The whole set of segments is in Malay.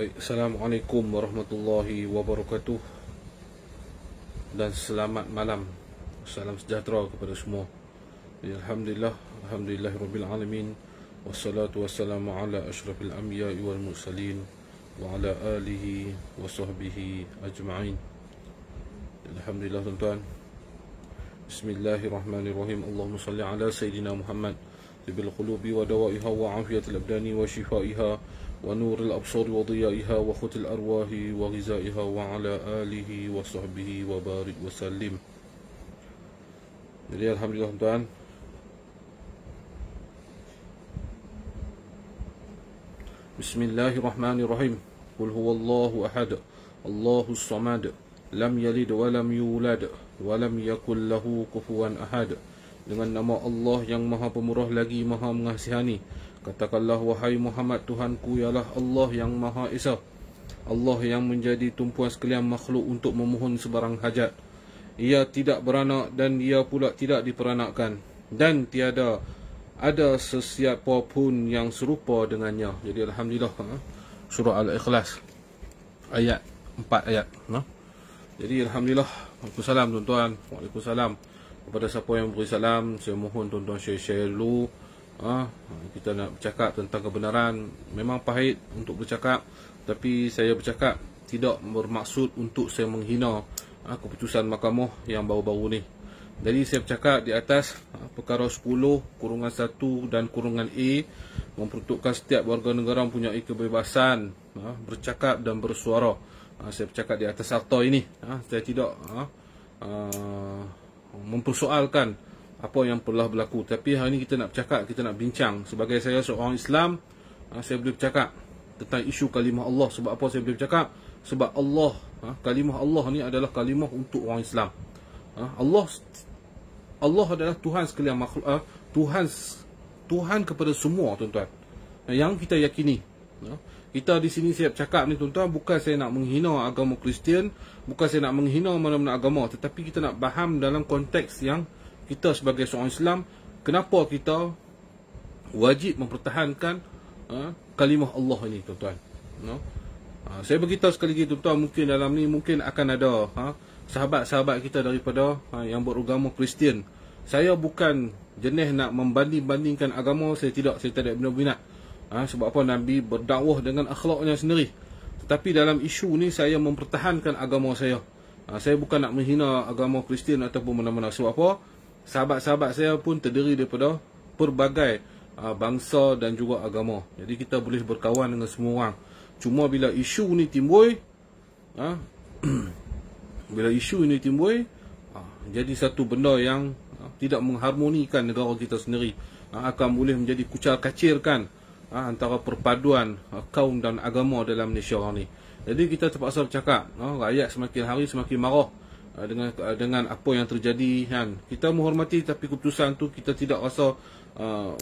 Baik, Assalamualaikum warahmatullahi wabarakatuh Dan selamat malam Salam sejahtera kepada semua ya, Alhamdulillah Alhamdulillah Rabbil Alamin Wassalatu wassalamu ala ashrafil amya wal mursalin Wa ala alihi wa sahbihi ajma'in Alhamdulillah tuan-tuan Bismillahirrahmanirrahim Allahumma salli ala Sayyidina Muhammad Tibil qulubi wa dawaiha wa afiatil abdani Wa shifaiha ونور الأبصار وضيائها وخت الأرواح وغذائها وعلى آله وصحبه وبارك وسلم Jadi Alhamdulillah tuan Bismillahirrahmanirrahim Qul huwa Allahu ahad Allahu samad Lam yalid wa lam yulad Wa lam yakul lahu kufuan ahad Dengan nama Allah yang maha pemurah lagi maha mengasihani Katakanlah wahai Muhammad Tuhanku ialah Allah yang Maha Esa. Allah yang menjadi tumpuan sekalian makhluk untuk memohon sebarang hajat. Ia tidak beranak dan ia pula tidak diperanakkan. Dan tiada ada sesiapa pun yang serupa dengannya. Jadi Alhamdulillah ha? surah Al-Ikhlas ayat 4 ayat. Ha? Jadi Alhamdulillah. Waalaikumsalam tuan-tuan. Waalaikumsalam. Kepada siapa yang beri salam, saya mohon tuan-tuan share-share dulu. -share Ah, kita nak bercakap tentang kebenaran memang pahit untuk bercakap tapi saya bercakap tidak bermaksud untuk saya menghina ha, keputusan mahkamah yang baru-baru ni jadi saya bercakap di atas ha, perkara 10 kurungan 1 dan kurungan A memperuntukkan setiap warga negara mempunyai kebebasan ha, bercakap dan bersuara ha, saya bercakap di atas akta ini ha, saya tidak ha, ha, mempersoalkan apa yang telah berlaku tapi hari ini kita nak bercakap kita nak bincang sebagai saya seorang Islam ah, saya boleh bercakap tentang isu kalimah Allah sebab apa saya boleh bercakap sebab Allah ah, kalimah Allah ni adalah kalimah untuk orang Islam ah, Allah Allah adalah Tuhan sekalian makhluk Tuhan Tuhan kepada semua tuan-tuan yang kita yakini kita di sini siap cakap ni tuan-tuan bukan saya nak menghina agama Kristian bukan saya nak menghina mana-mana agama tetapi kita nak faham dalam konteks yang kita sebagai seorang Islam kenapa kita wajib mempertahankan uh, kalimah Allah ini tuan-tuan no? uh, saya beritahu sekali lagi tuan-tuan mungkin dalam ni mungkin akan ada ha, sahabat-sahabat uh, kita daripada uh, yang beragama Kristian saya bukan jenis nak membanding-bandingkan agama saya tidak saya tidak benar-benar uh, sebab apa Nabi berdakwah dengan akhlaknya sendiri tetapi dalam isu ni saya mempertahankan agama saya saya bukan nak menghina agama Kristian ataupun mana-mana sebab apa sahabat-sahabat saya pun terdiri daripada pelbagai uh, bangsa dan juga agama. Jadi kita boleh berkawan dengan semua orang. Cuma bila isu ini timbul, uh, bila isu ini timbul, uh, jadi satu benda yang uh, tidak mengharmonikan negara kita sendiri. Uh, akan boleh menjadi kucar-kacirkan uh, antara perpaduan uh, kaum dan agama dalam Malaysia orang ni. Jadi kita terpaksa bercakap, uh, rakyat semakin hari semakin marah. Ah, dengan ah, dengan apa yang terjadi kan kita menghormati tapi keputusan tu kita tidak rasa uh,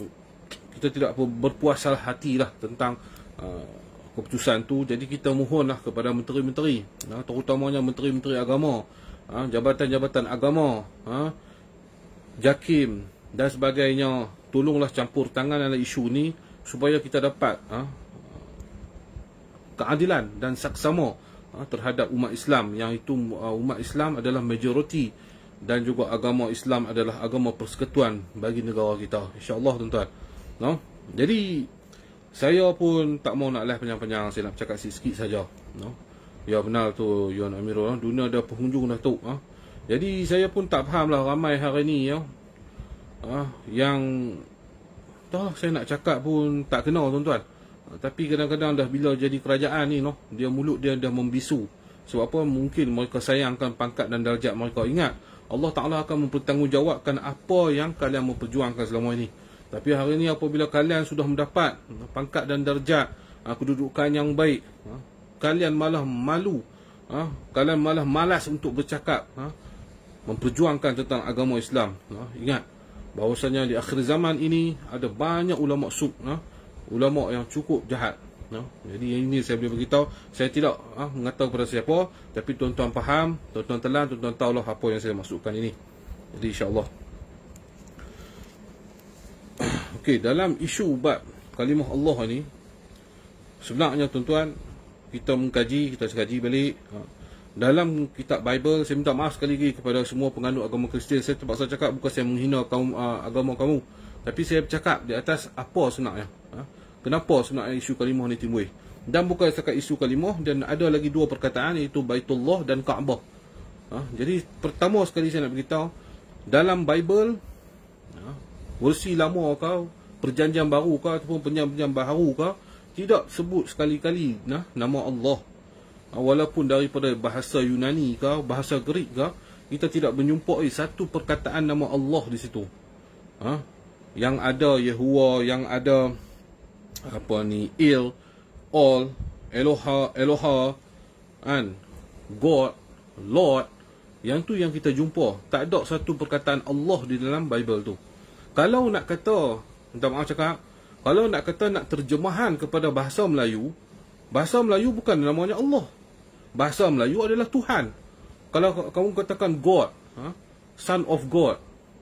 kita tidak berpuas hati lah tentang uh, keputusan tu jadi kita mohonlah kepada menteri-menteri uh, terutamanya menteri-menteri agama uh, jabatan-jabatan agama uh, JAKIM dan sebagainya tolonglah campur tangan dalam isu ni supaya kita dapat uh, keadilan dan saksama Ah, terhadap umat Islam yang itu ah, umat Islam adalah majoriti dan juga agama Islam adalah agama persekutuan bagi negara kita insyaallah tuan-tuan no jadi saya pun tak mau nak leh panjang-panjang saya nak cakap sikit-sikit saja no ya benar tu Yon Amirul dunia dah pengunjung dah tu No, jadi saya pun tak faham lah ramai hari ni ya ah yang tahu saya nak cakap pun tak kena tuan-tuan tapi kadang-kadang dah bila jadi kerajaan ni noh dia mulut dia dah membisu sebab apa mungkin mereka sayangkan pangkat dan darjat mereka ingat Allah Taala akan mempertanggungjawabkan apa yang kalian memperjuangkan selama ini tapi hari ini apabila kalian sudah mendapat pangkat dan darjat ah, kedudukan yang baik ah, kalian malah malu ah, kalian malah malas untuk bercakap memperjuangkan tentang agama Islam ingat bahawasanya di akhir zaman ini ada banyak ulama sufi ulama yang cukup jahat no? jadi yang ini saya boleh beritahu saya tidak ha, mengatakan kepada siapa tapi tuan-tuan faham tuan-tuan telan tuan-tuan tahulah apa yang saya masukkan ini jadi insyaAllah ok dalam isu ubat kalimah Allah ini, sebenarnya tuan-tuan kita mengkaji kita sekaji balik ha. dalam kitab Bible saya minta maaf sekali lagi kepada semua penganut agama Kristian saya terpaksa cakap bukan saya menghina kaum, uh, agama kamu tapi saya bercakap di atas apa sebenarnya kenapa sebenarnya isu kalimah ni timbul dan bukan sekat isu kalimah dan ada lagi dua perkataan iaitu Baitullah dan Kaabah ha? jadi pertama sekali saya nak beritahu dalam Bible ha? versi lama kau perjanjian baru kau ataupun perjanjian baru kau tidak sebut sekali-kali nah, ha, nama Allah ha? walaupun daripada bahasa Yunani kau bahasa Greek kau kita tidak menjumpai satu perkataan nama Allah di situ ha? yang ada Yahuwah yang ada apa ni il, all eloha eloha an, god lord yang tu yang kita jumpa tak ada satu perkataan Allah di dalam bible tu kalau nak kata minta maaf cakap kalau nak kata nak terjemahan kepada bahasa Melayu bahasa Melayu bukan namanya Allah bahasa Melayu adalah Tuhan kalau kamu katakan god ha? son of god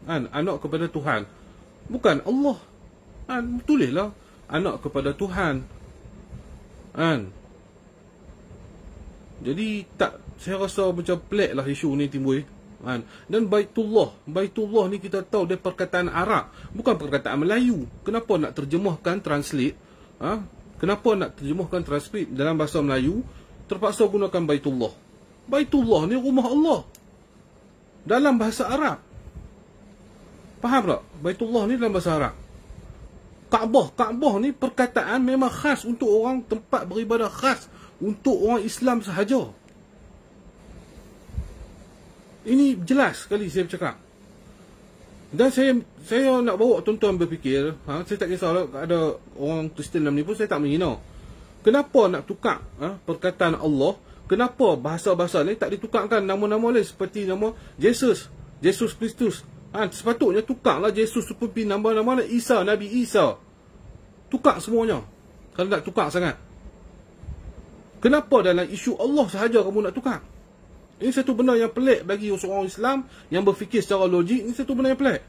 kan anak kepada Tuhan bukan Allah kan tulislah anak kepada Tuhan. Kan? Jadi tak saya rasa macam pelik lah isu ni timbul. Kan? Dan Baitullah. Baitullah ni kita tahu dia perkataan Arab. Bukan perkataan Melayu. Kenapa nak terjemahkan translate? Ha? Kenapa nak terjemahkan transkrip dalam bahasa Melayu? Terpaksa gunakan Baitullah. Baitullah ni rumah Allah. Dalam bahasa Arab. Faham tak? Baitullah ni dalam bahasa Arab. Kaabah, Kaabah ni perkataan memang khas untuk orang tempat beribadah khas untuk orang Islam sahaja. Ini jelas sekali saya bercakap. Dan saya saya nak bawa tuan-tuan berfikir, ha, saya tak kisah ada orang Kristian dalam ni pun saya tak menghina. Kenapa nak tukar ha, perkataan Allah? Kenapa bahasa-bahasa ni tak ditukarkan nama-nama lain seperti nama Yesus, Yesus Kristus, Ha, sepatutnya tukarlah Yesus supaya nama-nama Isa, Nabi Isa. Tukar semuanya. Kalau nak tukar sangat. Kenapa dalam isu Allah sahaja kamu nak tukar? Ini satu benda yang pelik bagi orang Islam yang berfikir secara logik. Ini satu benda yang pelik.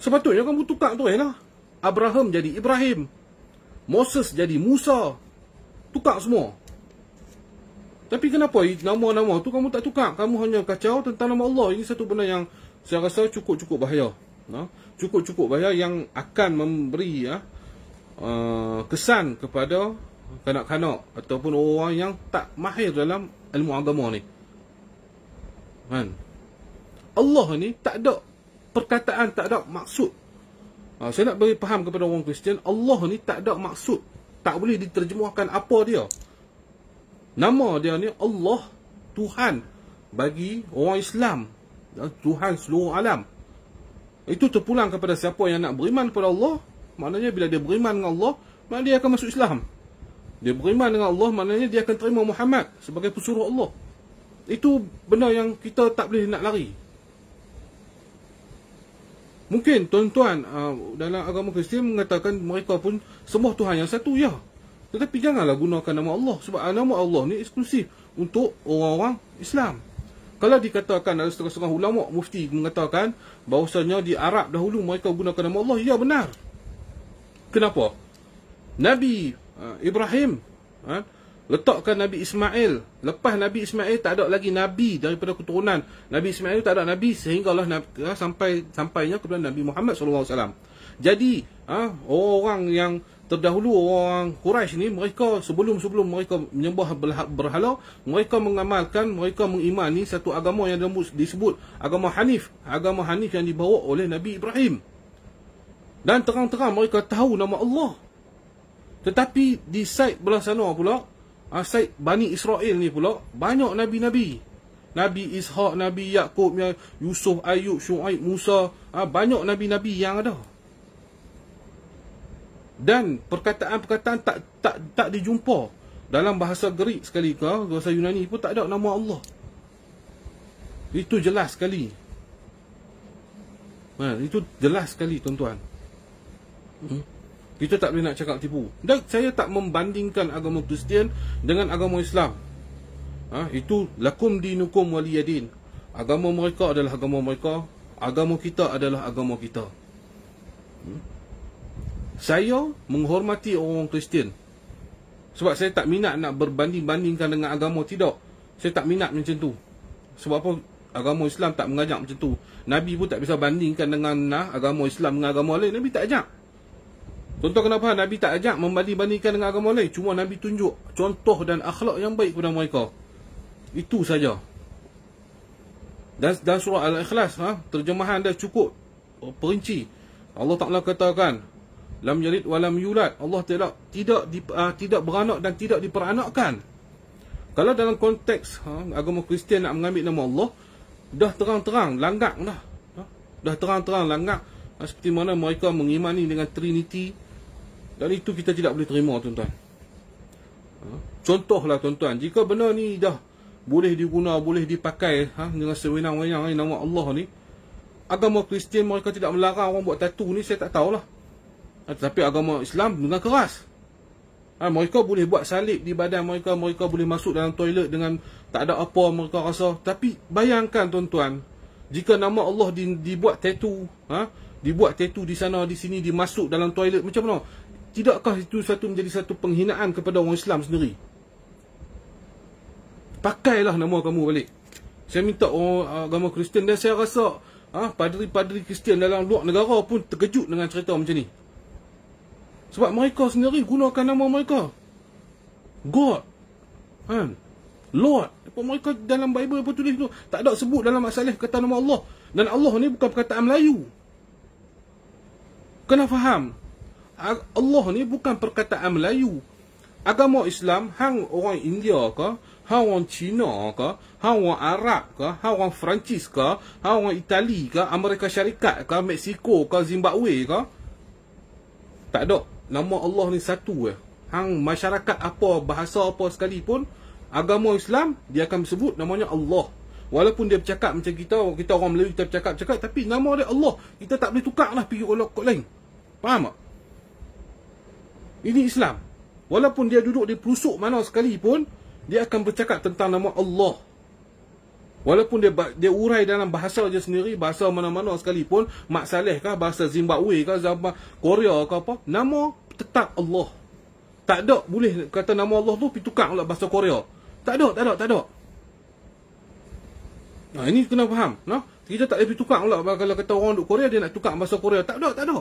Sepatutnya kamu tukar tu enak. Abraham jadi Ibrahim. Moses jadi Musa. Tukar semua. Tapi kenapa nama-nama tu kamu tak tukar? Kamu hanya kacau tentang nama Allah. Ini satu benda yang saya rasa cukup-cukup bahaya. Ya? Cukup-cukup bahaya yang akan memberi ya, uh, kesan kepada kanak-kanak ataupun orang yang tak mahir dalam ilmu agama ni. Kan? Allah ni tak ada perkataan, tak ada maksud. Ah, saya nak beri faham kepada orang Kristian, Allah ni tak ada maksud. Tak boleh diterjemahkan apa dia. Nama dia ni Allah Tuhan bagi orang Islam Ya, Tuhan seluruh alam. Itu terpulang kepada siapa yang nak beriman kepada Allah. Maknanya bila dia beriman dengan Allah, maknanya dia akan masuk Islam. Dia beriman dengan Allah, maknanya dia akan terima Muhammad sebagai pesuruh Allah. Itu benda yang kita tak boleh nak lari. Mungkin tuan-tuan uh, dalam agama Kristian mengatakan mereka pun semua Tuhan yang satu, ya. Tetapi janganlah gunakan nama Allah. Sebab nama Allah ni eksklusif untuk orang-orang Islam. Islam. Kalau dikatakan ada setengah-setengah ulama mufti mengatakan bahawasanya di Arab dahulu mereka gunakan nama Allah, ya benar. Kenapa? Nabi uh, Ibrahim uh, letakkan Nabi Ismail. Lepas Nabi Ismail tak ada lagi nabi daripada keturunan. Nabi Ismail tak ada nabi sehinggalah uh, sampai sampainya kepada Nabi Muhammad sallallahu alaihi wasallam. Jadi, uh, orang yang terdahulu orang Quraisy ni mereka sebelum-sebelum mereka menyembah berhala mereka mengamalkan mereka mengimani satu agama yang disebut agama Hanif agama Hanif yang dibawa oleh Nabi Ibrahim dan terang-terang mereka tahu nama Allah tetapi di side belah sana pula ah, side Bani Israel ni pula banyak Nabi-Nabi Nabi Ishaq, Nabi Yaakob, Yusuf, Ayub, Shu'aib, Musa ah, banyak Nabi-Nabi yang ada dan perkataan-perkataan tak tak tak dijumpa dalam bahasa Greek sekali ke bahasa Yunani pun tak ada nama Allah itu jelas sekali ha, itu jelas sekali tuan-tuan hmm? kita tak boleh nak cakap tipu dan saya tak membandingkan agama Kristian dengan agama Islam ha, itu lakum dinukum waliyadin agama mereka adalah agama mereka agama kita adalah agama kita hmm? saya menghormati orang Kristian. Sebab saya tak minat nak berbanding-bandingkan dengan agama tidak. Saya tak minat macam tu. Sebab apa agama Islam tak mengajak macam tu. Nabi pun tak bisa bandingkan dengan nah, ha, agama Islam dengan agama lain. Nabi tak ajak. Contoh kenapa Nabi tak ajak membanding-bandingkan dengan agama lain. Cuma Nabi tunjuk contoh dan akhlak yang baik kepada mereka. Itu saja. Dan, dan surah Al-Ikhlas, ha? terjemahan dah cukup oh, perinci. Allah Ta'ala katakan, lam yalid walam yulad Allah Taala tidak di, uh, tidak beranak dan tidak diperanakkan kalau dalam konteks ha, agama Kristian nak mengambil nama Allah dah terang-terang langgak dah ha? dah terang-terang langgak ha, seperti mana mereka mengimani dengan trinity dan itu kita tidak boleh terima tuan-tuan ha? contohlah tuan-tuan jika benar ni dah boleh diguna boleh dipakai ha, dengan sewenang-wenang nama Allah ni agama Kristian mereka tidak melarang orang buat tatu ni saya tak tahulah tetapi ah, agama Islam dengan keras. Ha, mereka boleh buat salib di badan mereka, mereka boleh masuk dalam toilet dengan tak ada apa mereka rasa. Tapi bayangkan tuan-tuan, jika nama Allah di, dibuat tatu, ha, dibuat tatu di sana, di sini, dimasuk dalam toilet, macam mana? Tidakkah itu satu menjadi satu penghinaan kepada orang Islam sendiri? Pakailah nama kamu balik. Saya minta orang ah, agama Kristian dan saya rasa ha, padri-padri Kristian dalam luar negara pun terkejut dengan cerita macam ni. Sebab mereka sendiri gunakan nama mereka. God. Kan? Lord. Apa mereka dalam Bible apa tulis tu. Tak ada sebut dalam masalah kata nama Allah. Dan Allah ni bukan perkataan Melayu. Kena faham. Allah ni bukan perkataan Melayu. Agama Islam, hang orang India ke, hang orang Cina ke, hang orang Arab ke, hang orang Perancis ke, hang orang Itali ke, Amerika Syarikat ke, Mexico ke, Zimbabwe ke, tak ada nama Allah ni satu eh. Hang masyarakat apa, bahasa apa sekalipun, agama Islam, dia akan sebut namanya Allah. Walaupun dia bercakap macam kita, kita orang Melayu, kita bercakap-cakap, tapi nama dia Allah. Kita tak boleh tukar lah pergi orang lain. Faham tak? Ini Islam. Walaupun dia duduk di pelusuk mana sekalipun, dia akan bercakap tentang nama Allah. Walaupun dia dia urai dalam bahasa dia sendiri, bahasa mana-mana sekalipun, Mak Saleh kah, bahasa Zimbabwe kah, Zabah, Korea kah apa, nama tetap Allah. Tak ada boleh kata nama Allah tu pitukar pula bahasa Korea. Tak ada, tak ada, tak ada. Nah, ini kena faham. No? Kita tak boleh pitukar pula kalau kata orang duduk Korea, dia nak tukar bahasa Korea. Tak ada, tak ada.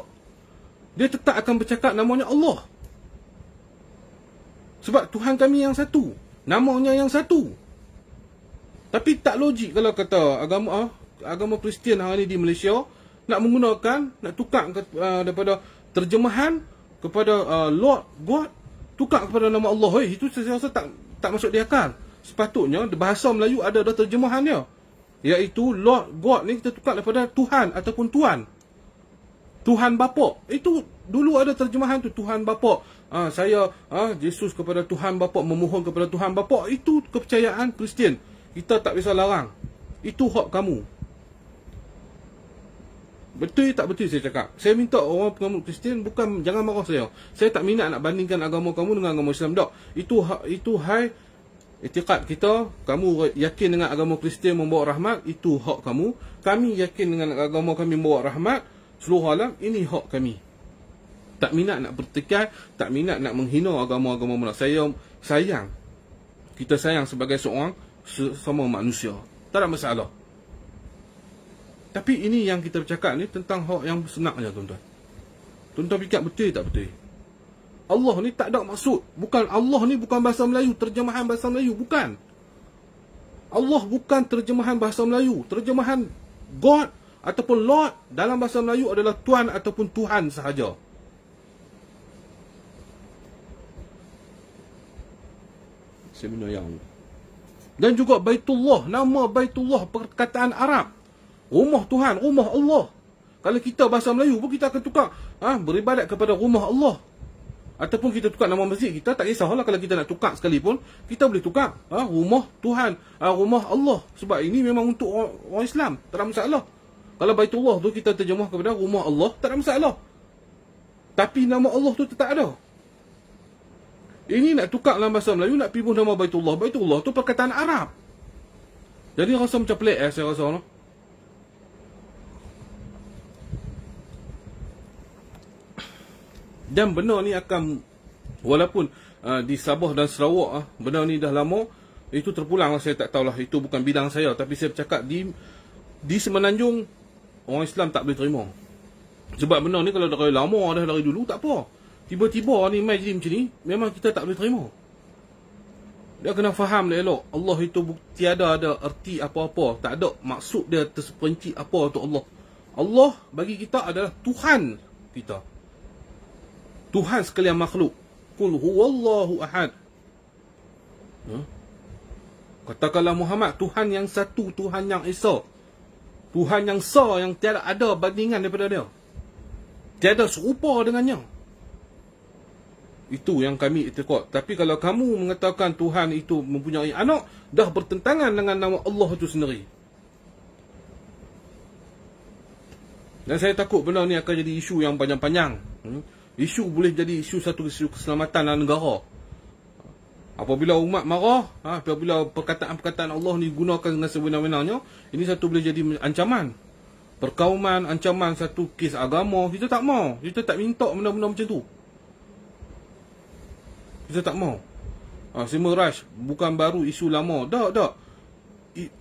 Dia tetap akan bercakap namanya Allah. Sebab Tuhan kami yang satu. Namanya yang satu. Tapi tak logik kalau kata agama ah, agama Kristian hari ini di Malaysia nak menggunakan, nak tukar uh, ah, daripada terjemahan kepada uh, Lord God tukar kepada nama Allah hey, itu saya rasa tak tak masuk di akal sepatutnya bahasa Melayu ada ada terjemahannya iaitu Lord God ni kita tukar kepada Tuhan ataupun Tuan Tuhan bapa itu dulu ada terjemahan tu Tuhan bapa uh, saya uh, Yesus kepada Tuhan bapa memohon kepada Tuhan bapa itu kepercayaan Kristian kita tak bisa larang itu hak kamu Betul tak betul saya cakap. Saya minta orang pengamuk Kristian bukan jangan marah saya. Saya tak minat nak bandingkan agama kamu dengan agama Islam dak. Itu ha, itu hai Itikad kita, kamu yakin dengan agama Kristian membawa rahmat, itu hak kamu. Kami yakin dengan agama kami membawa rahmat, seluruh alam, ini hak kami. Tak minat nak bertikai, tak minat nak menghina agama-agama mula. Saya sayang, kita sayang sebagai seorang sesama manusia. Tak ada masalah. Tapi ini yang kita bercakap ni tentang hak yang senak je tuan-tuan. Tuan-tuan fikir betul tak betul? Allah ni tak ada maksud. Bukan Allah ni bukan bahasa Melayu, terjemahan bahasa Melayu bukan. Allah bukan terjemahan bahasa Melayu. Terjemahan God ataupun Lord dalam bahasa Melayu adalah tuan ataupun Tuhan sahaja. Seminar dan juga Baitullah, nama Baitullah perkataan Arab rumah Tuhan, rumah Allah. Kalau kita bahasa Melayu pun kita akan tukar ha, beribadat kepada rumah Allah. Ataupun kita tukar nama masjid kita, tak kisahlah kalau kita nak tukar sekalipun. Kita boleh tukar ha, rumah Tuhan, ha, rumah Allah. Sebab ini memang untuk orang, orang Islam, tak ada masalah. Kalau Baitullah tu kita terjemah kepada rumah Allah, tak ada masalah. Tapi nama Allah tu tetap ada. Ini nak tukar dalam bahasa Melayu, nak pimpin nama Baitullah. Baitullah tu perkataan Arab. Jadi rasa macam pelik eh, saya rasa. Allah. dan benda ni akan walaupun uh, di Sabah dan Sarawak uh, ah, benda ni dah lama itu terpulang lah saya tak tahulah itu bukan bidang saya tapi saya bercakap di di Semenanjung orang Islam tak boleh terima sebab benda ni kalau dah lama dah dari dulu tak apa tiba-tiba ni mai jadi macam ni memang kita tak boleh terima dia kena faham dia elok Allah itu tiada ada erti apa-apa tak ada maksud dia terperinci apa untuk Allah Allah bagi kita adalah Tuhan kita Tuhan sekalian makhluk. Kul huwallahu ahad. Ha? Katakanlah Muhammad, Tuhan yang satu, Tuhan yang Esa. Tuhan yang sa yang tiada ada bandingan daripada dia. Tiada serupa dengannya. Itu yang kami itikad. Tapi kalau kamu mengatakan Tuhan itu mempunyai anak, dah bertentangan dengan nama Allah itu sendiri. Dan saya takut benda ni akan jadi isu yang panjang-panjang. Hmm? isu boleh jadi isu satu isu keselamatan dalam negara. Apabila umat marah, ha, apabila perkataan-perkataan Allah ni gunakan dengan sebenar-benarnya, ini satu boleh jadi ancaman. Perkauman, ancaman satu kes agama, kita tak mau. Kita tak minta benda-benda macam tu. Kita tak mau. Ha, Sima bukan baru isu lama. Tak, tak.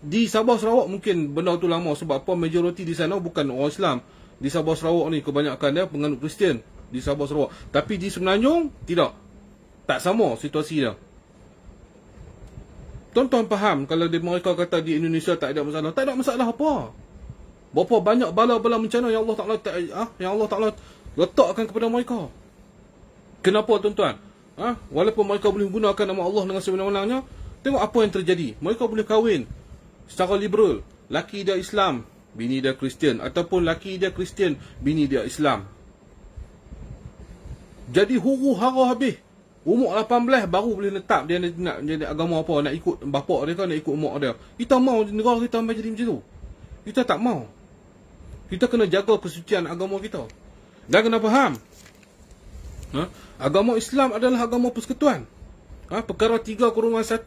Di Sabah Sarawak mungkin benda tu lama sebab apa majoriti di sana bukan orang Islam. Di Sabah Sarawak ni kebanyakan dia penganut Kristian di Sabah Sarawak. Tapi di Semenanjung tidak. Tak sama situasi dia. Tuan-tuan faham kalau di mereka kata di Indonesia tak ada masalah. Tak ada masalah apa. Berapa banyak bala-bala bencana yang Allah Ta'ala tak, ah, ha? yang Allah Ta'ala letakkan kepada mereka. Kenapa tuan-tuan? Ah, ha? Walaupun mereka boleh gunakan nama Allah dengan sebenar-benarnya, tengok apa yang terjadi. Mereka boleh kahwin secara liberal. Laki dia Islam, bini dia Kristian. Ataupun laki dia Kristian, bini dia Islam. Jadi huru hara habis. Umur 18 baru boleh letak dia nak jadi agama apa, nak ikut bapak dia ke, nak ikut mak dia. Kita mau negara kita sampai jadi macam tu. Kita tak mau. Kita kena jaga kesucian agama kita. Dan kena faham. Ha? Agama Islam adalah agama persekutuan. Ha? Perkara 3 kurungan 1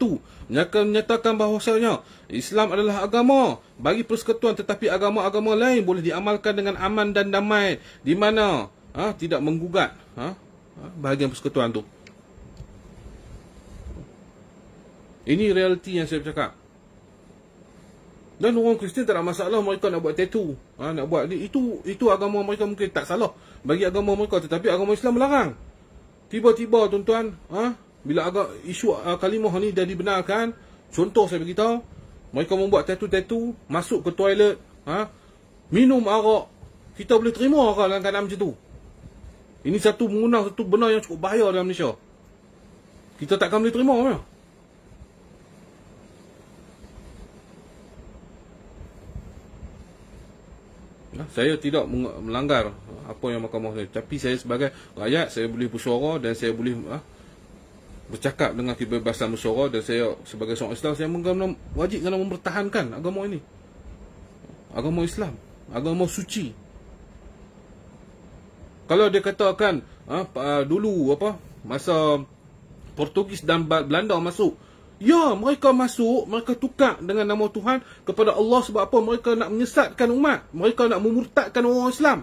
menyatakan bahawasanya Islam adalah agama bagi persekutuan tetapi agama-agama lain boleh diamalkan dengan aman dan damai di mana ha? tidak menggugat ha? bahagian persekutuan tu ini realiti yang saya cakap dan orang Kristian tak ada masalah mereka nak buat tattoo ha, nak buat ni itu itu agama mereka mungkin tak salah bagi agama mereka tetapi agama Islam melarang tiba-tiba tuan-tuan ha, bila agak isu uh, kalimah ni dah dibenarkan contoh saya beritahu mereka membuat tattoo-tattoo masuk ke toilet ha, minum arak kita boleh terima arak dalam keadaan macam tu ini satu mengunah satu benar yang cukup bahaya dalam Malaysia. Kita takkan boleh terima ke? Ya, saya tidak melanggar apa yang mahkamah saya. Tapi saya sebagai rakyat, saya boleh bersuara dan saya boleh ha, bercakap dengan kebebasan bersuara. Dan saya sebagai seorang Islam, saya menggunakan wajib dalam mempertahankan agama ini. Agama Islam. Agama suci kalau dia katakan uh, dulu apa masa Portugis dan Belanda masuk ya mereka masuk mereka tukar dengan nama Tuhan kepada Allah sebab apa mereka nak menyesatkan umat mereka nak memurtadkan orang Islam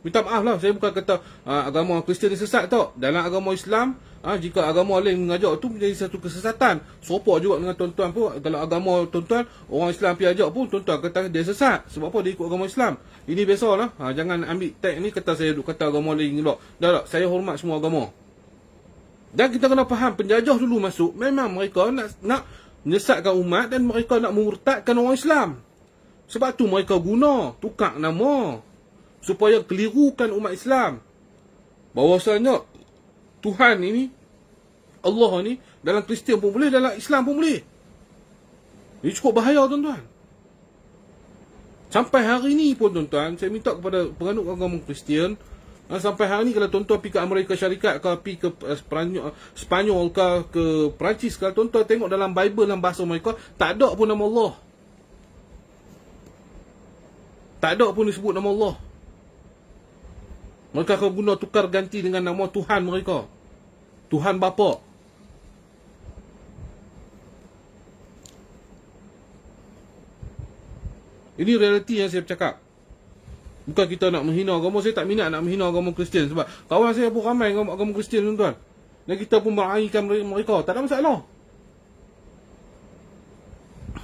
Minta maaf lah Saya bukan kata ha, Agama Kristian ni sesat tau Dalam agama Islam ha, Jika agama lain mengajak tu Menjadi satu kesesatan Sopok juga dengan tuan-tuan pun Kalau agama tuan-tuan Orang Islam pergi ajak pun Tuan-tuan kata dia sesat Sebab apa dia ikut agama Islam Ini biasalah ha, ah, Jangan ambil tag ni Kata saya duk kata agama lain pula Dah tak Saya hormat semua agama Dan kita kena faham Penjajah dulu masuk Memang mereka nak Nak menyesatkan umat Dan mereka nak memurtadkan orang Islam Sebab tu mereka guna Tukar Tukar nama supaya kelirukan umat Islam bahawasanya Tuhan ini Allah ini dalam Kristian pun boleh dalam Islam pun boleh ini cukup bahaya tuan-tuan sampai hari ini pun tuan-tuan saya minta kepada penganut agama Kristian ha, sampai hari ini kalau tuan-tuan pergi ke Amerika Syarikat ke pergi ke eh, Spanyol, eh, Spanyol ke Perancis kalau tuan-tuan tengok dalam Bible dalam bahasa mereka tak ada pun nama Allah tak ada pun disebut nama Allah mereka akan guna tukar ganti dengan nama Tuhan mereka. Tuhan bapa. Ini realiti yang saya cakap. Bukan kita nak menghina agama. Saya tak minat nak menghina agama Kristian. Sebab kawan saya pun ramai agama Kristian tuan-tuan. Dan kita pun meraihkan mereka. Tak ada masalah.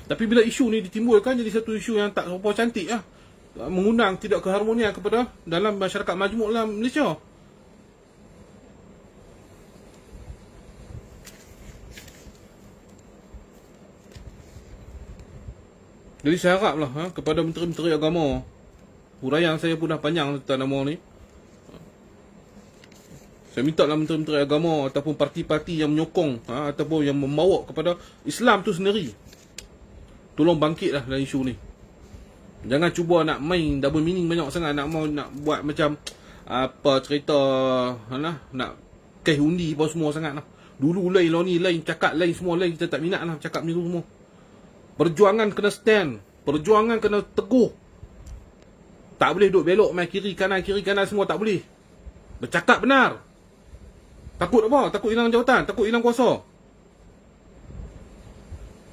Tapi bila isu ni ditimbulkan jadi satu isu yang tak berapa cantik lah. Ya? mengundang tidak keharmonian kepada dalam masyarakat majmuk dalam Malaysia. Jadi saya haraplah ha, kepada menteri-menteri agama. Huraian saya pun dah panjang tentang nama ni. Saya minta lah menteri-menteri agama ataupun parti-parti yang menyokong ha, ataupun yang membawa kepada Islam tu sendiri. Tolong bangkitlah dalam isu ni. Jangan cuba nak main double meaning banyak sangat nak mau nak buat macam apa cerita lah, nak kes undi apa semua sangat lah. Dulu lain lah ni, lain cakap lain semua lain kita tak minat lah cakap macam tu semua. Perjuangan kena stand. Perjuangan kena teguh. Tak boleh duduk belok main kiri kanan kiri kanan semua tak boleh. Bercakap benar. Takut apa? Takut hilang jawatan, takut hilang kuasa.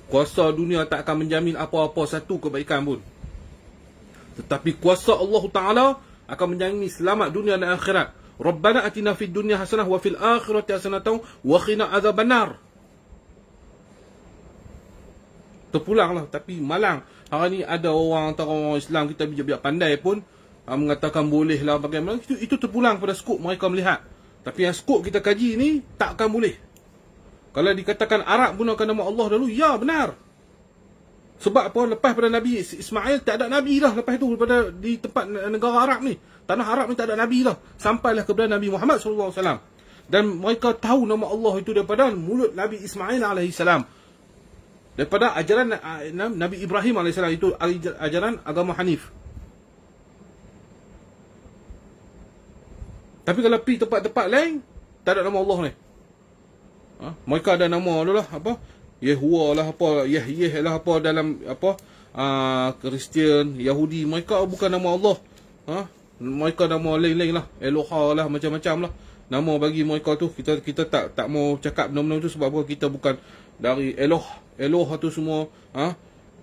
Kuasa dunia tak akan menjamin apa-apa satu kebaikan pun. Tetapi kuasa Allah Ta'ala akan menjamin selamat dunia dan akhirat. Rabbana atina fid dunya hasanah wa fil akhirati hasanah wa qina azabannar. Terpulanglah tapi malang. Hari ni ada orang tak orang Islam kita bijak-bijak pandai pun ha, mengatakan bolehlah bagaimana itu itu terpulang pada skop mereka melihat. Tapi yang skop kita kaji ni takkan boleh. Kalau dikatakan Arab gunakan nama Allah dahulu. ya benar. Sebab apa lepas pada Nabi Ismail tak ada Nabi lah lepas tu daripada di tempat negara Arab ni. Tanah Arab ni tak ada Nabi lah. Sampailah kepada Nabi Muhammad SAW. Dan mereka tahu nama Allah itu daripada mulut Nabi Ismail AS. Daripada ajaran Nabi Ibrahim AS itu ajaran agama Hanif. Tapi kalau pergi tempat-tempat lain, tak ada nama Allah ni. Ha? Mereka ada nama Allah lah. Apa? Yehua lah apa Yah Yah lah apa dalam apa ah, Kristian uh, Yahudi mereka bukan nama Allah ha mereka nama lain-lain lah Eloha lah macam-macam lah nama bagi mereka tu kita kita tak tak mau cakap benda-benda tu sebab apa kita bukan dari Eloh Eloh tu semua ha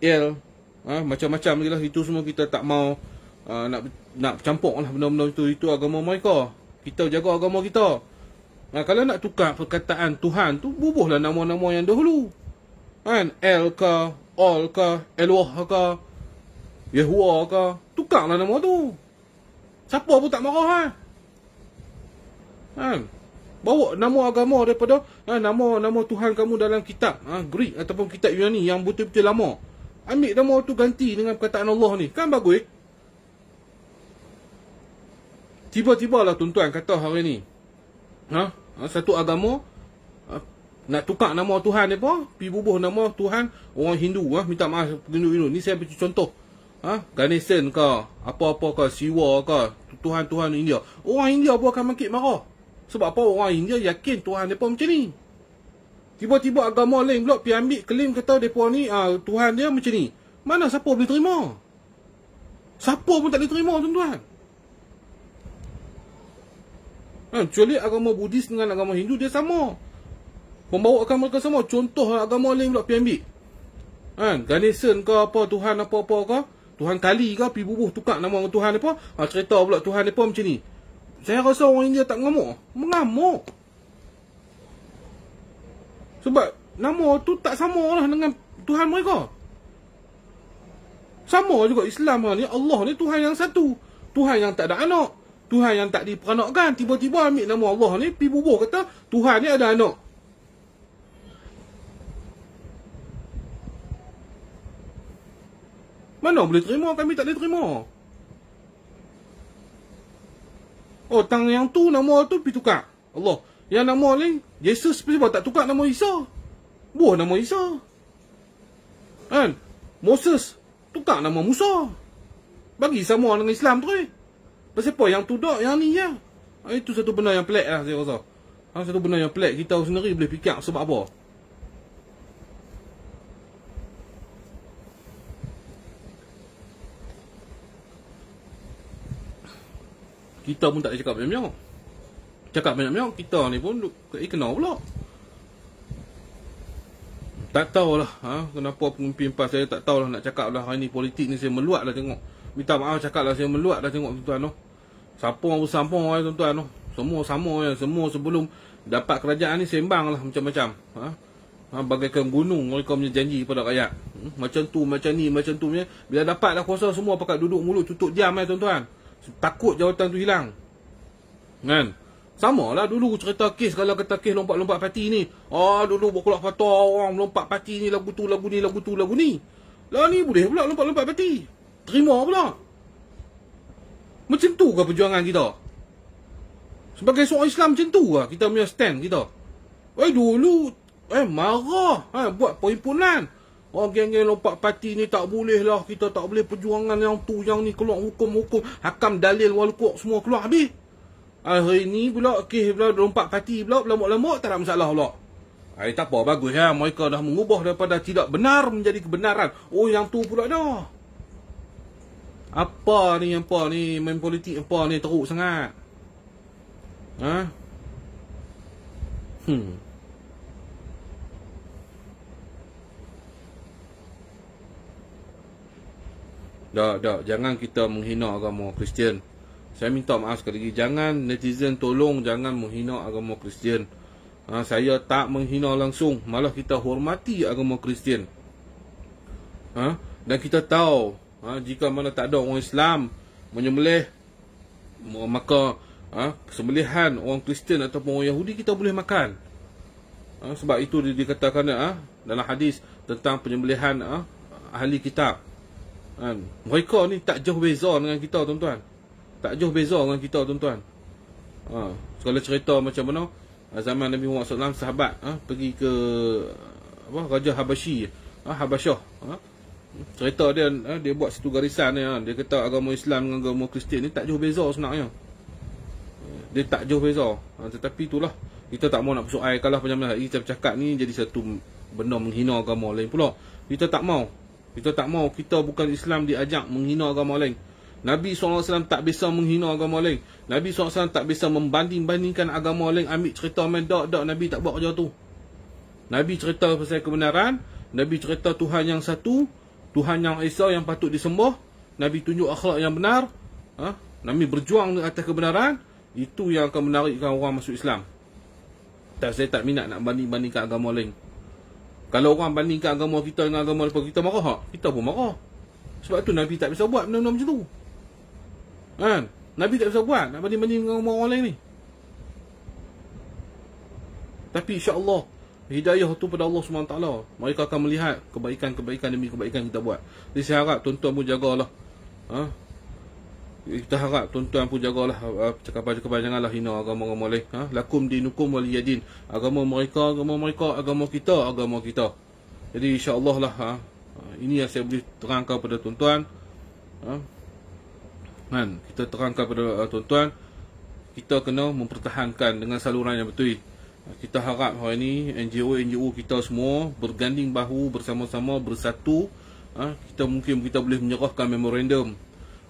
El ha macam-macam lah itu semua kita tak mau uh, nak nak campur lah benda-benda itu itu agama mereka kita jaga agama kita Nah, ha, kalau nak tukar perkataan Tuhan tu, bubuhlah nama-nama yang dahulu. Kan? Elka, Olka, Elohaka, Yehuaka. Tukarlah nama tu. Siapa pun tak marah kan? Kan? Bawa nama agama daripada kan? nama nama Tuhan kamu dalam kitab. Ha? Greek ataupun kitab Yunani yang betul-betul lama. Ambil nama tu ganti dengan perkataan Allah ni. Kan bagus? Eh? Tiba-tiba lah tuan-tuan kata hari ni. Ha? Satu agama nak tukar nama Tuhan dia pun pi bubuh nama Tuhan orang Hindu ah minta maaf Hindu-Hindu ni saya bagi contoh ah ha? Ganesan ke apa-apa ke Siwa ke Tuhan-Tuhan India orang India buat akan makin marah sebab apa orang India yakin Tuhan dia pun macam ni tiba-tiba agama lain pula pi ambil claim kata depa ni ah ha, Tuhan dia macam ni mana siapa boleh terima siapa pun tak boleh terima tuan-tuan Ha, agama Buddhis dengan agama Hindu dia sama. Membawakan mereka semua Contoh agama lain pula PMB ha, kan? Ganesan ke apa Tuhan apa-apa ke Tuhan Kali ke Pergi bubuh tukar nama orang Tuhan apa ha, Cerita pula Tuhan apa macam ni Saya rasa orang India tak ngamuk Mengamuk Sebab Nama tu tak sama lah dengan Tuhan mereka Sama juga Islam ni Allah ni Tuhan yang satu Tuhan yang tak ada anak Tuhan yang tak diperanakkan Tiba-tiba ambil nama Allah ni Pergi bubuh kata Tuhan ni ada anak Mana boleh terima kami tak boleh terima Otang oh, yang tu nama tu pergi tukar Allah Yang nama lain Yesus sebab tak tukar nama Isa Buah nama Isa Kan Moses Tukar nama Musa Bagi sama dengan Islam tu eh apa yang tu dok yang ni ya ah, Itu satu benda yang pelik lah saya rasa ah, Satu benda yang pelik kita sendiri boleh fikir sebab apa Kita pun tak ada cakap banyak-banyak Cakap banyak-banyak Kita ni pun Eh kenal pula Tak tahulah ha? Kenapa pemimpin PAS saya Tak tahulah nak cakap lah ini politik ni saya meluat dah tengok Minta maaf cakap lah Saya meluat dah tengok tuan-tuan oh. Sapa pun sama tuan-tuan Semua sama eh. Semua sebelum Dapat kerajaan ni sembang lah Macam-macam ha? ha? Bagaikan gunung Mereka punya janji pada rakyat hmm? Macam tu, macam ni, macam tu punya Bila dapat lah kuasa semua Pakat duduk mulut Tutup diam eh tuan-tuan Takut jawatan tu hilang Kan Sama lah dulu cerita kes Kalau kata kes lompat-lompat parti ni Ah dulu berkulak patah orang Lompat parti ni lagu tu lagu ni lagu tu lagu ni Lah ni boleh pula lompat-lompat parti Terima pula Macam tu ke perjuangan kita Sebagai seorang Islam macam tu lah Kita punya stand kita Eh dulu Eh marah Eh buat perhimpunan Oh, geng-geng lompat parti ni tak boleh lah. Kita tak boleh perjuangan yang tu, yang ni. Keluar hukum-hukum. Hakam dalil walukuk semua keluar habis. Ah, hari ni pula, okey pula, lompat parti pula, lambuk-lambuk, tak ada masalah pula. Ah, eh, tak apa, bagus ya. Mereka dah mengubah daripada tidak benar menjadi kebenaran. Oh, yang tu pula dah. Apa ni, yang apa ni, main politik apa ni, teruk sangat. Ha? Hmm. Dah, dah. Jangan kita menghina agama Kristian. Saya minta maaf sekali lagi. Jangan netizen tolong jangan menghina agama Kristian. Ha, saya tak menghina langsung. Malah kita hormati agama Kristian. Ha? Dan kita tahu ha, jika mana tak ada orang Islam menyembelih maka ha, sembelihan orang Kristian ataupun orang Yahudi kita boleh makan. Ha, sebab itu dia dikatakan ha, dalam hadis tentang penyembelihan ha, ahli kitab. Ha, mereka ni tak jauh beza dengan kita tuan-tuan. Tak jauh beza dengan kita tuan-tuan. Ha, segala cerita macam mana ha, zaman Nabi Muhammad SAW sahabat ha, pergi ke apa Raja Habashi ha, Habasyah ha. cerita dia ha, dia buat satu garisan ni, ha. dia kata agama Islam dengan agama Kristian ni tak jauh beza sebenarnya dia tak jauh beza ha, tetapi itulah kita tak mau nak persoal kalau macam mana kita bercakap ni jadi satu benda menghina agama lain pula kita tak mau kita tak mau kita bukan Islam diajak menghina agama lain. Nabi SAW tak bisa menghina agama lain. Nabi SAW tak bisa membanding-bandingkan agama lain. Ambil cerita main dak dak Nabi tak buat macam tu. Nabi cerita pasal kebenaran. Nabi cerita Tuhan yang satu. Tuhan yang Esa yang patut disembah. Nabi tunjuk akhlak yang benar. Ha? Nabi berjuang atas kebenaran. Itu yang akan menarikkan orang masuk Islam. Tak saya tak minat nak banding-bandingkan agama lain. Kalau orang bandingkan agama kita dengan agama lepas kita marah hak? Kita pun marah. Sebab tu Nabi tak bisa buat benda-benda macam tu. Kan? Nabi tak bisa buat nak banding-banding dengan orang lain ni. Tapi insya-Allah hidayah tu pada Allah SWT mereka akan melihat kebaikan-kebaikan demi kebaikan kita buat. Jadi saya harap tuan-tuan pun jagalah. Ha? kita harap tuan-tuan pun jagalah ah, ah, percakapan-percakapan janganlah hina agama agama lain ha? lakum dinukum wal yadin agama mereka agama mereka agama kita agama kita jadi insyaallah lah ha? Ah, ini yang saya boleh terangkan kepada tuan-tuan ha? Man, kita terangkan kepada uh, tuan-tuan kita kena mempertahankan dengan saluran yang betul kita harap hari ini NGO-NGO kita semua berganding bahu bersama-sama bersatu ha? kita mungkin kita boleh menyerahkan memorandum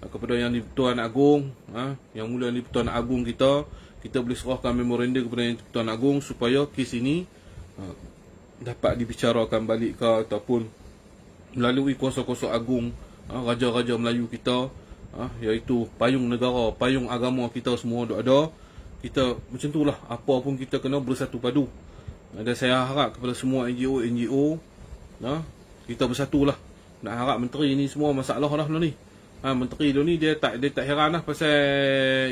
kepada yang di-Pertuan Agung ha, yang mulia yang di-Pertuan Agung kita kita boleh serahkan memoranda kepada yang di-Pertuan Agung supaya kes ini ha, dapat dibicarakan balik ke ataupun melalui kuasa-kuasa agung ha, raja-raja Melayu kita ha, iaitu payung negara payung agama kita semua ada ada kita macam itulah apa pun kita kena bersatu padu dan saya harap kepada semua NGO NGO ha, kita bersatulah nak harap menteri ini semua masalah lah ni ha, menteri dulu ni dia tak dia tak heran lah pasal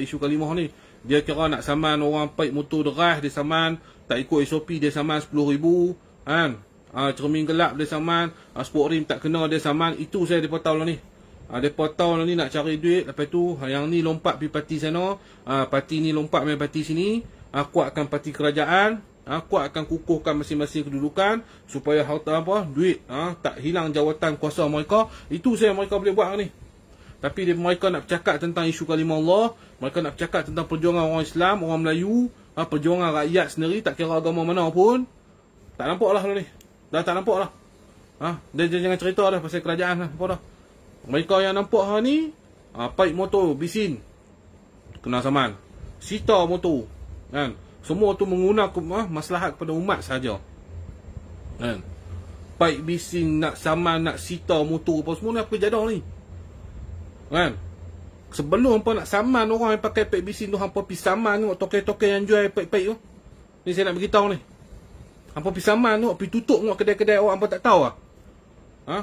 isu kalimah ni. Dia kira nak saman orang paik motor deras dia saman, tak ikut SOP dia saman 10,000 kan. Ha, ha, cermin gelap dia saman, ha, sport rim tak kena dia saman. Itu saya depa tahu lah ni. Ha, depa tahu lah ni nak cari duit lepas tu ha, yang ni lompat pi parti sana, ha, parti ni lompat main parti sini. Ha, kuatkan parti kerajaan Aku ha, akan kukuhkan masing-masing kedudukan supaya harta apa duit ha, tak hilang jawatan kuasa mereka itu saya mereka boleh buat lah ni tapi dia, mereka nak bercakap tentang isu kalimah Allah Mereka nak bercakap tentang perjuangan orang Islam, orang Melayu ha, Perjuangan rakyat sendiri, tak kira agama mana pun Tak nampak lah ni Dah tak nampak lah ha, Dia jangan cerita dah pasal kerajaan lah apa dah. Mereka yang nampak hari ni ha, Paik motor, bisin Kena saman Sita motor kan? Semua tu menggunakan ha, maslahat kepada umat saja. Kan? baik bising nak saman, nak sita motor apa semua ni apa jadah ni? Kan? Sebelum hangpa nak saman orang yang pakai pek bisin tu hangpa pi saman tengok toke-toke yang jual pek-pek tu. Ni saya nak beritahu ni. Hangpa pi saman tu pi tutup tengok kedai-kedai orang hangpa tak tahu ah. Ha?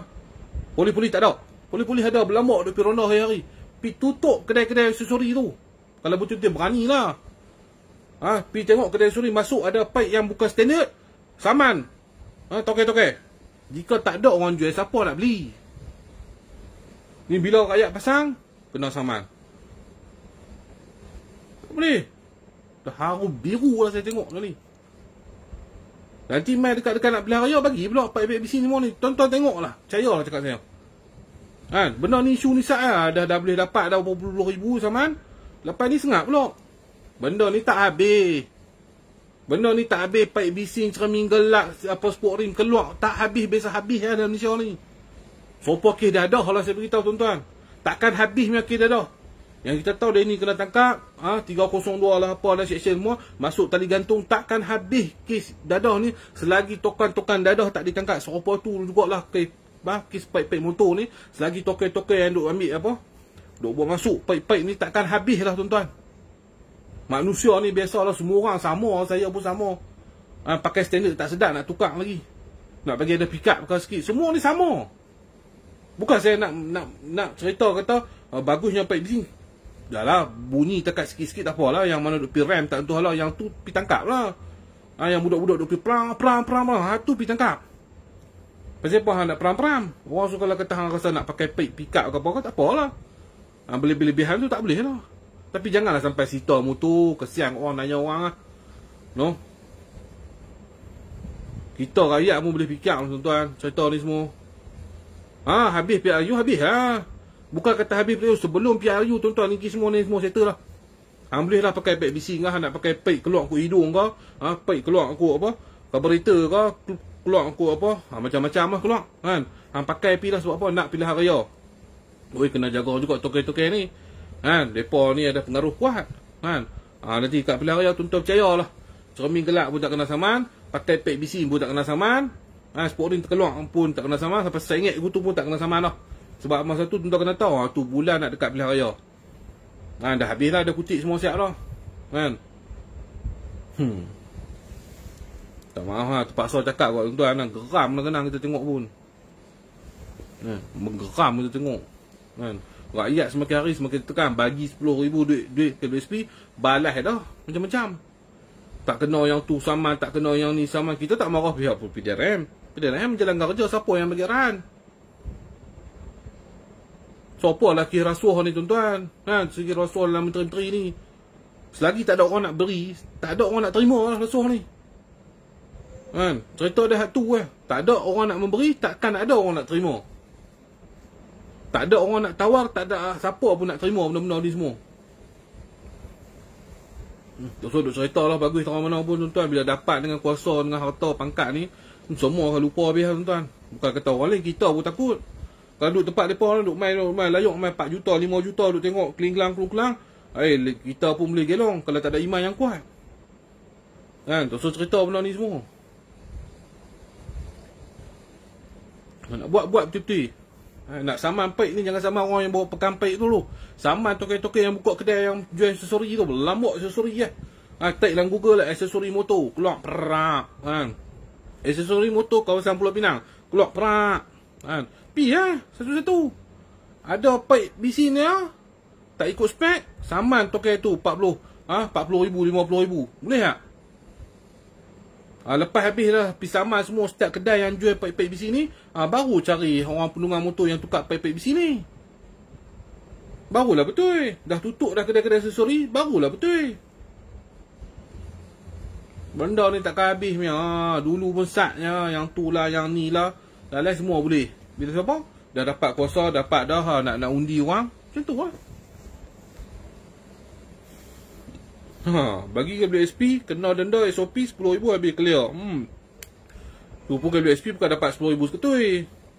Polis-polis tak ada. Polis-polis ada berlambak duk pi ronda hari-hari. Pi tutup kedai-kedai susuri tu. Kalau betul dia beranilah. Ha, pi tengok kedai susuri masuk ada pek yang bukan standard. Saman. Ha, toke-toke. Jika tak ada orang jual, siapa nak beli? Ni bila rakyat pasang Kena saman Tak boleh Dah haru biru lah saya tengok ni Nanti mai dekat-dekat nak pilihan raya Bagi pula Pak ABC semua ni Tuan-tuan tengok lah Caya lah cakap saya Kan ha, Benda ni isu ni saat lah Dah, dah boleh dapat dah puluh ribu saman Lepas ni sengat pula Benda ni tak habis Benda ni tak habis Pak ABC cermin gelap Apa sport rim keluar Tak habis Biasa habis lah dalam Malaysia ni Fopo kes dadah lah saya beritahu tuan-tuan. Takkan habis punya kes dadah. Yang kita tahu dia ni kena tangkap. Ha, 302 lah apa lah seksyen semua. Masuk tali gantung. Takkan habis kes dadah ni. Selagi tokan-tokan dadah tak ditangkap. Serupa tu juga lah kes, ha, kes paik-paik motor ni. Selagi tokan-tokan yang duk ambil apa. Duk buat masuk paik-paik ni takkan habis lah tuan-tuan. Manusia ni biasa biasalah semua orang sama. Saya pun sama. Ha, pakai standard tak sedap nak tukar lagi. Nak bagi ada pick up sikit. Semua ni sama. Bukan saya nak nak nak cerita kata uh, ah, bagusnya pakai di sini. Dahlah bunyi tekat sikit-sikit tak apalah yang mana duk pi rem tak tentulah yang tu pi tangkaplah. Ah yang budak-budak duk pi prang prang prang lah. Ha, tu pi tangkap. Pasal apa hang nak prang prang? Orang suka lah kata hang rasa nak pakai pick pick up ke apa ke tak apalah. Ha uh, boleh lebih tu tak boleh lah. Tapi janganlah sampai sitor motor kesian orang nanya orang lah. No. Kita rakyat pun boleh fikir tuan-tuan. Cerita ni semua. Ah ha, habis PRU habis ha. Bukan kata habis PRU sebelum PRU tuan-tuan ni semua ni semua settle lah. Hang boleh lah pakai pek bisi ngah nak pakai pek keluar aku hidung kau. Ha pek keluar aku apa? Carburetor kau keluar aku apa? Ha macam-macam lah keluar kan. Hang pakai pilah sebab apa? Nak pilih raya. Oi kena jaga juga tokai-tokai ni. Kan, depa ni ada pengaruh kuat. Kan? Ha nanti kat pilih raya tuan-tuan percayalah. Cermin gelap pun tak kena saman, pakai pek bisi pun tak kena saman. Ha, sporing terkeluar pun tak kena sama Sampai saya ingat kutu pun tak kena sama lah Sebab masa tu tuan-tuan kena tahu ha, Tu bulan nak dekat pilihan raya ha, Dah habis lah, dah kutip semua siap lah Kan Hmm Tak maaf lah, terpaksa cakap kot tuan-tuan lah. Geram lah kena kita tengok pun Hmm, kan? menggeram kita tengok Kan Rakyat semakin hari semakin tekan Bagi RM10,000 duit, duit KWSP Balas dah Macam-macam tak kena yang tu sama, tak kena yang ni sama. Kita tak marah pihak PDRM. Bila lain eh, menjalankan kerja, siapa yang bagi arahan? Siapa lelaki rasuah ni tuan-tuan? Ha, segi rasuah dalam menteri-menteri ni. Selagi tak ada orang nak beri, tak ada orang nak terima lah rasuah ni. Ha, cerita dia hak tu eh. Tak ada orang nak memberi, takkan ada orang nak terima. Tak ada orang nak tawar, tak ada siapa pun nak terima benda-benda ni semua. Hmm, so, duk cerita lah bagus orang mana pun tuan-tuan. Bila dapat dengan kuasa, dengan harta, pangkat ni. Semua akan lupa habis lah, tuan-tuan. Bukan kata orang lain, kita pun takut. Kalau duduk tempat mereka orang duduk main, main layuk main 4 juta, 5 juta duduk tengok keling-kelang, kelang Eh, kita pun boleh gelong kalau tak ada iman yang kuat. Kan, tu cerita benda ni semua. Nak buat-buat betul-betul. Eh, ha, nak saman paik ni jangan saman orang yang bawa pekan paik tu lu. Saman tokai-tokai yang buka kedai yang jual aksesori tu. Lambuk aksesori lah. Ha, tag dalam Google lah aksesori motor. Keluar perak. Kan? Ha. Aksesori motor kawasan Pulau Pinang. Keluar perak. Kan. Pi ya Satu-satu. Ada paik BC ni ah. Tak ikut spek. Saman tokai tu 40. Ha? 40 ribu, 50 ribu. Boleh tak? Ha, lepas habis lah pisaman semua setiap kedai yang jual paik-paik BC ni. Ha, baru cari orang penunggang motor yang tukar paik-paik BC ni. Barulah betul. Dah tutup dah kedai-kedai aksesori. Barulah betul. Benda ni takkan habis punya. Ha, dulu pun satnya. Yang tu lah, yang ni lah. Dah lain semua boleh. Bila siapa? Dah dapat kuasa, dapat dah. Ha, nak nak undi orang. Macam tu lah. Ha, bagi KWSP, kena denda SOP RM10,000 habis clear. Hmm. Tu pun BSP, bukan dapat RM10,000 seketui.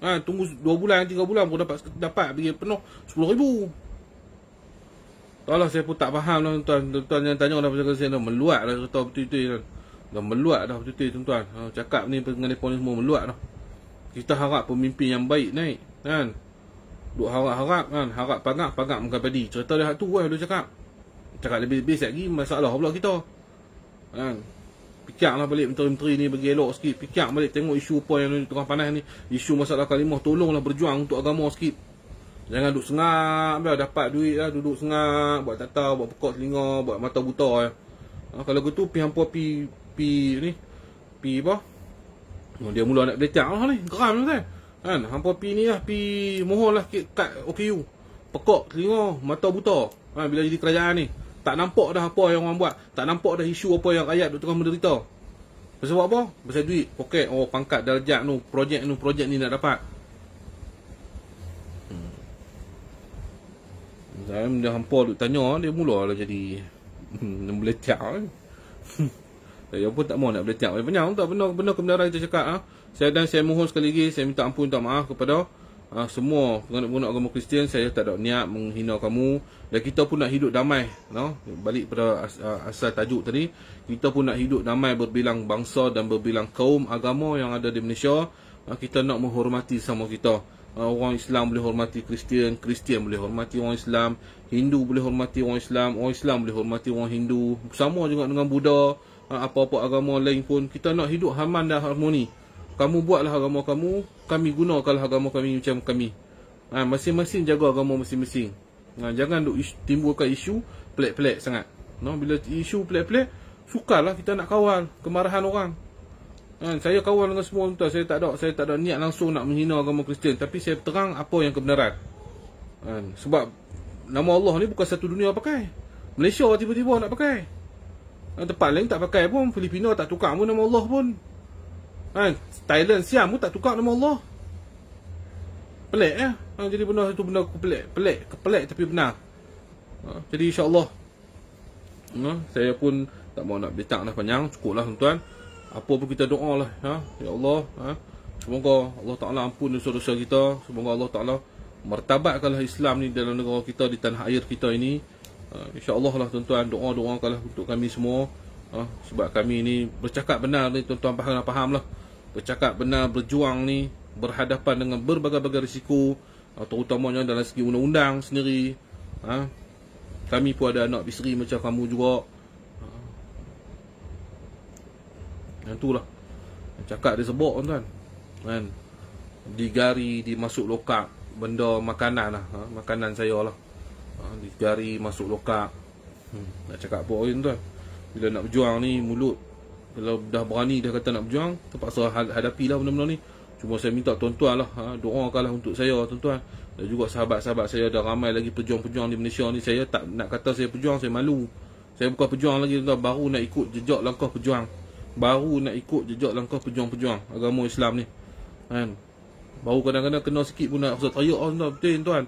Ha, tunggu 2 bulan, 3 bulan pun dapat dapat bagi penuh RM10,000. Tahu lah, saya pun tak faham lah tuan-tuan yang tanya orang pasal kesian tu. Meluat lah, kata betul-betul tuan. -betul, Dah meluat dah betul-betul tuan-tuan ha, Cakap ni dengan mereka ni semua meluat dah Kita harap pemimpin yang baik naik Kan Duk harap-harap kan Harap pangak pangak muka padi Cerita dia tu lah dia cakap Cakap lebih-lebih lagi Masalah pula kita Kan Pikir lah balik menteri-menteri ni bagi elok sikit Pikir balik tengok isu apa yang tengah panas ni Isu masalah kalimah tolonglah berjuang untuk agama sikit Jangan duduk sengak bila dapat duit lah duduk sengak buat tata, tahu buat pekok telinga buat mata buta ya. Ha, kalau gitu pi hampa pi pi ni pi apa oh, dia mula nak belecang lah ni geram ni kan eh. kan hampa pi ni lah pi mohon lah kat OKU pekok telinga mata buta ha, bila jadi kerajaan ni tak nampak dah apa yang orang buat tak nampak dah isu apa yang rakyat duk tengah menderita pasal apa pasal duit poket oh pangkat darjat tu projek tu projek ni nak dapat Saya hmm. dia hampa duk tanya dia mula lah jadi Melecak kan eh. Saya eh, pun tak mahu nak bertiap. Saya eh, pun tak benar benar kebenaran kita cakap ah. Saya dan saya mohon sekali lagi saya minta ampun minta maaf kepada ha, semua penganut-penganut agama Kristian saya tak ada niat menghina kamu dan kita pun nak hidup damai no balik pada as, ah, asal tajuk tadi kita pun nak hidup damai berbilang bangsa dan berbilang kaum agama yang ada di Malaysia ha, kita nak menghormati sama kita orang Islam boleh hormati Kristian, Kristian boleh hormati orang Islam, Hindu boleh hormati orang Islam, orang Islam boleh hormati orang Hindu, sama juga dengan Buddha. Ah, apa-apa agama lain pun kita nak hidup aman dan harmoni kamu buatlah agama kamu kami gunakanlah agama kami macam kami ha, masing-masing jaga agama masing-masing ha, jangan duk isu, timbulkan isu pelik-pelik sangat no, bila isu pelik-pelik sukarlah kita nak kawal kemarahan orang ha, saya kawal dengan semua tuan saya tak ada saya tak ada niat langsung nak menghina agama Kristian tapi saya terang apa yang kebenaran ha, sebab nama Allah ni bukan satu dunia pakai Malaysia tiba-tiba nak pakai Tempat lain tak pakai pun Filipina tak tukar pun nama Allah pun Kan Thailand Siam pun tak tukar nama Allah Pelik ya ha, Jadi benda satu benda aku pelik Pelik Kepelik tapi benar ha, Jadi insyaAllah ha, Saya pun Tak mahu nak bincang lah panjang Cukup lah tuan Apa pun kita doa lah ha, Ya Allah ha, Semoga Allah Ta'ala ampun dosa-dosa kita Semoga Allah Ta'ala Mertabatkanlah Islam ni dalam negara kita Di tanah air kita ini Ah, InsyaAllah lah tuan-tuan doa kalau untuk kami semua uh, Sebab kami ni bercakap benar ni tuan-tuan faham, faham lah Bercakap benar berjuang ni Berhadapan dengan berbagai-bagai risiko uh, Terutamanya dalam segi undang-undang sendiri uh, Kami pun ada anak isteri macam kamu juga Yang tu lah Cakap dia sebut tuan-tuan Kan Digari, dimasuk lokak Benda makanan lah ha? Makanan saya lah Jari masuk lokak hmm. Nak cakap apa orang tuan lah. Bila nak berjuang ni mulut Kalau dah berani dah kata nak berjuang Terpaksa hadapi lah benda-benda ni Cuma saya minta tuan-tuan lah ha, Doakan lah untuk saya tuan-tuan Dan juga sahabat-sahabat saya Ada ramai lagi pejuang-pejuang di Malaysia ni Saya tak nak kata saya pejuang Saya malu Saya bukan pejuang lagi tuan-tuan Baru nak ikut jejak langkah pejuang Baru nak ikut jejak langkah pejuang-pejuang Agama Islam ni kan? Baru kadang-kadang kena sikit pun nak Saya teriak lah tuan-tuan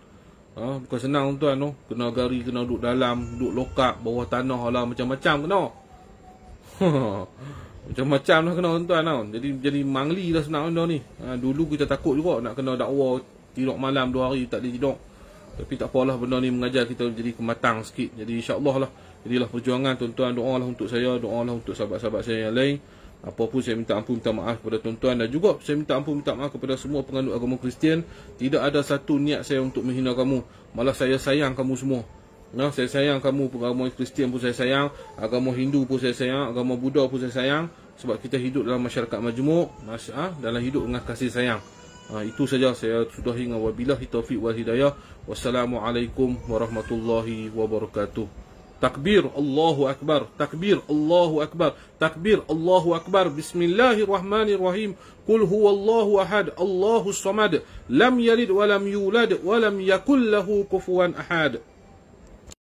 ha, Bukan senang tuan tu Kena gari, kena duduk dalam Duduk lokap, bawah tanah lah Macam-macam kena Macam-macam lah kena tuan tau Jadi jadi mangli lah senang tuan ni ha, Dulu kita takut juga nak kena dakwa Tidur malam dua hari tak boleh Tapi tak apalah benda ni mengajar kita jadi kematang sikit Jadi insyaAllah lah Jadilah perjuangan tuan-tuan Doa lah untuk saya, doa lah untuk sahabat-sahabat saya yang lain Apapun saya minta ampun minta maaf kepada tuan-tuan dan juga saya minta ampun minta maaf kepada semua penganut agama Kristian. Tidak ada satu niat saya untuk menghina kamu. Malah saya sayang kamu semua. Nah, ya, saya sayang kamu agama Kristian pun saya sayang, agama Hindu pun saya sayang, agama Buddha pun saya sayang sebab kita hidup dalam masyarakat majmuk, masyaallah ha, dalam hidup dengan kasih sayang. Ha, itu saja saya sudah hingga wabillahi taufik wal hidayah. Wassalamualaikum warahmatullahi wabarakatuh. تكبير الله أكبر تكبير الله أكبر تكبير الله أكبر بسم الله الرحمن الرحيم قل هو الله أحد الله الصمد لم يلد ولم يولد ولم يكن له كفوا أحد